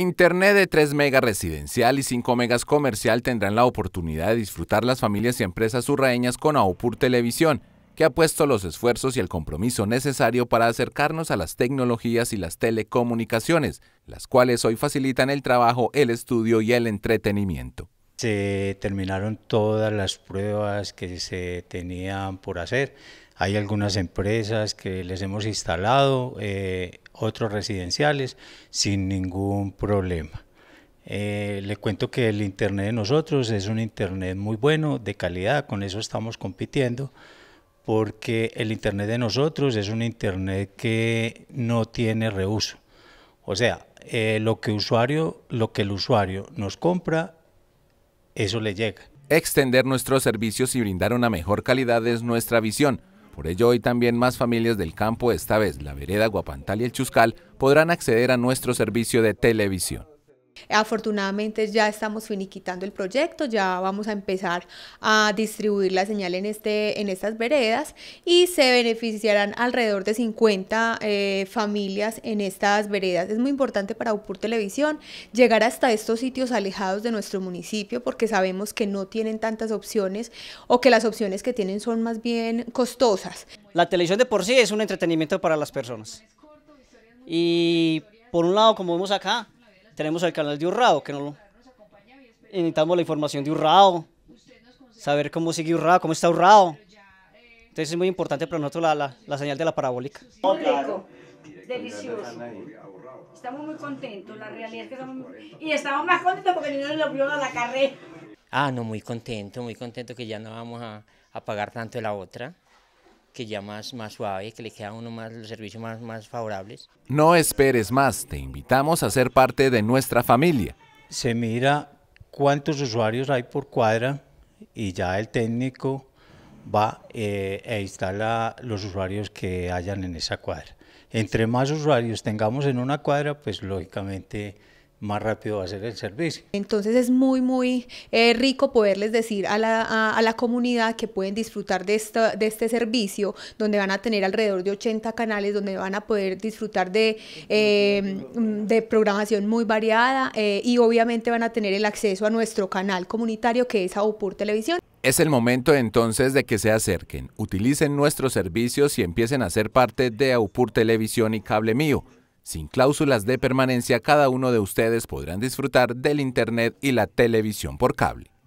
Internet de 3 megas residencial y 5 megas comercial tendrán la oportunidad de disfrutar las familias y empresas urraeñas con AOPUR Televisión, que ha puesto los esfuerzos y el compromiso necesario para acercarnos a las tecnologías y las telecomunicaciones, las cuales hoy facilitan el trabajo, el estudio y el entretenimiento se terminaron todas las pruebas que se tenían por hacer. Hay algunas empresas que les hemos instalado, eh, otros residenciales, sin ningún problema. Eh, le cuento que el Internet de nosotros es un Internet muy bueno, de calidad, con eso estamos compitiendo, porque el Internet de nosotros es un Internet que no tiene reuso. O sea, eh, lo, que usuario, lo que el usuario nos compra eso le llega. Extender nuestros servicios y brindar una mejor calidad es nuestra visión. Por ello, hoy también más familias del campo, esta vez la vereda Guapantal y el Chuscal, podrán acceder a nuestro servicio de televisión. Afortunadamente ya estamos finiquitando el proyecto, ya vamos a empezar a distribuir la señal en, este, en estas veredas y se beneficiarán alrededor de 50 eh, familias en estas veredas. Es muy importante para UPUR Televisión llegar hasta estos sitios alejados de nuestro municipio porque sabemos que no tienen tantas opciones o que las opciones que tienen son más bien costosas. La televisión de por sí es un entretenimiento para las personas. Y por un lado, como vemos acá, tenemos el canal de Urrao, que no necesitamos la información de Urrao, saber cómo sigue Urrao, cómo está Urrao. Entonces es muy importante para nosotros la, señal de la parabólica. Rico, delicioso. Estamos muy contentos, la realidad es que estamos Y estamos más contentos porque ni nos lo vio la carrera. Ah, no, muy contento, muy contento que ya no vamos a, a pagar tanto de la otra que ya más, más suave, que le queda uno más los servicios más, favorables. No esperes más, te invitamos a ser parte de nuestra familia. Se mira cuántos usuarios hay por cuadra y ya el técnico va eh, e instala los usuarios que hayan en esa cuadra. Entre más usuarios tengamos en una cuadra, pues lógicamente más rápido va a ser el servicio. Entonces es muy, muy eh, rico poderles decir a la, a, la, comunidad que pueden disfrutar de, de este servicio, donde van a tener alrededor de 80 canales, donde van a poder disfrutar de, eh, de programación muy variada eh, y obviamente van a tener el acceso a nuestro canal comunitario que es Aupur Televisión. Es el momento entonces de que se acerquen, utilicen nuestros servicios y empiecen a ser parte de AUPUR Televisión y Cable Mío. Sin cláusulas de permanencia, cada uno de ustedes podrán disfrutar del Internet y la televisión por cable.